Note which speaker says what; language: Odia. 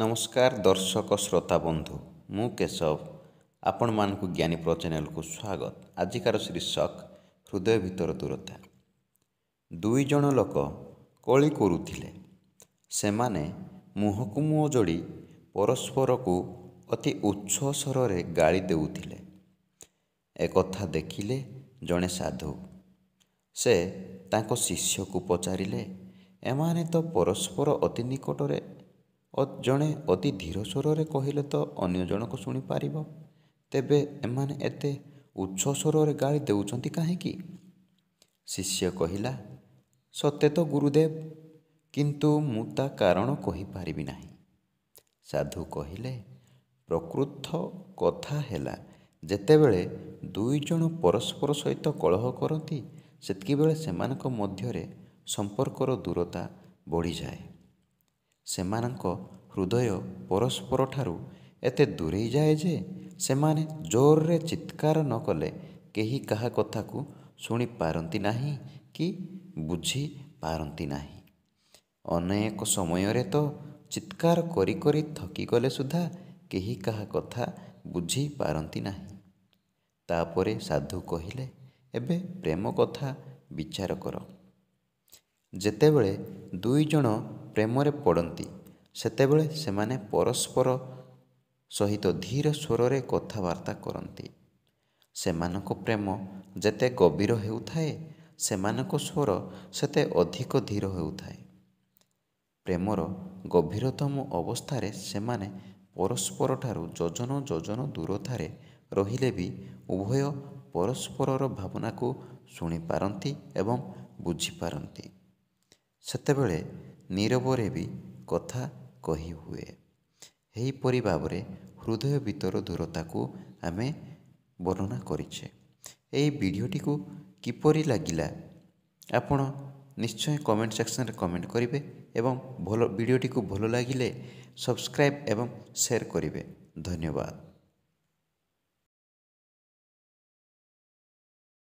Speaker 1: ନମସ୍କାର ଦର୍ଶକ ଶ୍ରୋତା ବନ୍ଧୁ ମୁଁ କେଶବ ଆପଣମାନଙ୍କୁ ଜ୍ଞାନୀ ପ୍ର ଚ୍ୟାନେଲକୁ ସ୍ୱାଗତ ଆଜିକାର ଶୀର୍ଷକ ହୃଦୟ ଭିତର ଦୂରତା ଦୁଇ ଜଣ ଲୋକ କଳି କରୁଥିଲେ ସେମାନେ ମୁହଁକୁ ମୁହଁ ଯୋଡ଼ି ପରସ୍ପରକୁ ଅତି ଉଚ୍ଛ୍ୱସରରେ ଗାଳି ଦେଉଥିଲେ ଏକଥା ଦେଖିଲେ ଜଣେ ସାଧୁ ସେ ତାଙ୍କ ଶିଷ୍ୟକୁ ପଚାରିଲେ ଏମାନେ ତ ପରସ୍ପର ଅତି ନିକଟରେ ଜଣେ ଅତି ଧୀର ସ୍ୱରରେ କହିଲେ ତ ଅନ୍ୟ ଜଣକ ଶୁଣିପାରିବ ତେବେ ଏମାନେ ଏତେ ଉଚ୍ଚ ସ୍ୱରରେ ଗାଳି ଦେଉଛନ୍ତି କାହିଁକି ଶିଷ୍ୟ କହିଲା ସତେ ତ ଗୁରୁଦେବ କିନ୍ତୁ ମୁଁ ତା କାରଣ କହିପାରିବି ନାହିଁ ସାଧୁ କହିଲେ ପ୍ରକୃତ କଥା ହେଲା ଯେତେବେଳେ ଦୁଇ ଜଣ ପରସ୍ପର ସହିତ କଳହ କରନ୍ତି ସେତିକିବେଳେ ସେମାନଙ୍କ ମଧ୍ୟରେ ସମ୍ପର୍କର ଦୂରତା ବଢ଼ିଯାଏ ସେମାନଙ୍କ ହୃଦୟ ପରସ୍ପରଠାରୁ ଏତେ ଦୂରେଇ ଯାଏ ଯେ ସେମାନେ ଜୋରରେ ଚିତ୍କାର ନ କଲେ କେହି କାହା କଥାକୁ ଶୁଣିପାରନ୍ତି ନାହିଁ କି ବୁଝିପାରନ୍ତି ନାହିଁ ଅନେକ ସମୟରେ ତ ଚିତ୍କାର କରି କରି ଥକିଗଲେ ସୁଦ୍ଧା କେହି କାହା କଥା ବୁଝିପାରନ୍ତି ନାହିଁ ତାପରେ ସାଧୁ କହିଲେ ଏବେ ପ୍ରେମ କଥା ବିଚାର କର ଯେତେବେଳେ ଦୁଇ ଜଣ ପ୍ରେମରେ ପଡ଼ନ୍ତି ସେତେବେଳେ ସେମାନେ ପରସ୍ପର ସହିତ ଧୀର ସ୍ୱରରେ କଥାବାର୍ତ୍ତା କରନ୍ତି ସେମାନଙ୍କ ପ୍ରେମ ଯେତେ ଗଭୀର ହେଉଥାଏ ସେମାନଙ୍କ ସ୍ୱର ସେତେ ଅଧିକ ଧୀର ହେଉଥାଏ ପ୍ରେମର ଗଭୀରତମ ଅବସ୍ଥାରେ ସେମାନେ ପରସ୍ପରଠାରୁ ଯୋଜନ ଯୋଜନ ଦୂରତାରେ ରହିଲେ ବି ଉଭୟ ପରସ୍ପରର ଭାବନାକୁ ଶୁଣିପାରନ୍ତି ଏବଂ ବୁଝିପାରନ୍ତି ସେତେବେଳେ ନୀରବରେ ବି କଥା କହିହୁଏ ଏହିପରି ଭାବରେ ହୃଦୟ ଭିତର ଦୂରତାକୁ ଆମେ ବର୍ଣ୍ଣନା କରିଛେ ଏହି ଭିଡ଼ିଓଟିକୁ କିପରି ଲାଗିଲା ଆପଣ ନିଶ୍ଚୟ କମେଣ୍ଟ ସେକ୍ସନରେ କମେଣ୍ଟ କରିବେ ଏବଂ ଭଲ ଭିଡ଼ିଓଟିକୁ ଭଲ ଲାଗିଲେ ସବସ୍କ୍ରାଇବ୍ ଏବଂ ସେୟାର କରିବେ ଧନ୍ୟବାଦ